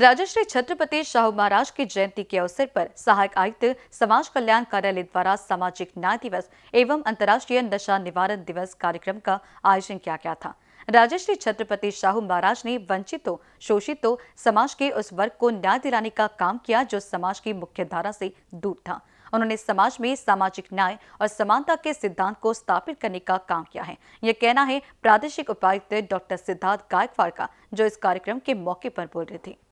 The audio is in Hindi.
राजश्री छत्रपति शाहू महाराज की जयंती के अवसर पर सहायक आयुक्त समाज कल्याण कार्यालय द्वारा सामाजिक न्याय दिवस एवं अंतर्राष्ट्रीय नशा निवारण दिवस कार्यक्रम का आयोजन किया गया था राजश्री छत्रपति शाहू महाराज ने वंचितों शोषितों समाज के उस वर्ग को न्याय दिलाने का काम किया जो समाज की मुख्य धारा से दूर था उन्होंने समाज में सामाजिक न्याय और समानता के सिद्धांत को स्थापित करने का काम किया है यह कहना है प्रादेशिक उपायुक्त डॉक्टर सिद्धार्थ गायकवाड़ का जो इस कार्यक्रम के मौके पर बोल रहे थे